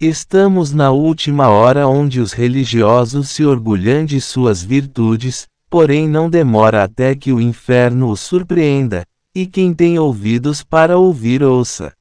Estamos na última hora onde os religiosos se orgulham de suas virtudes, porém não demora até que o inferno os surpreenda, e quem tem ouvidos para ouvir ouça.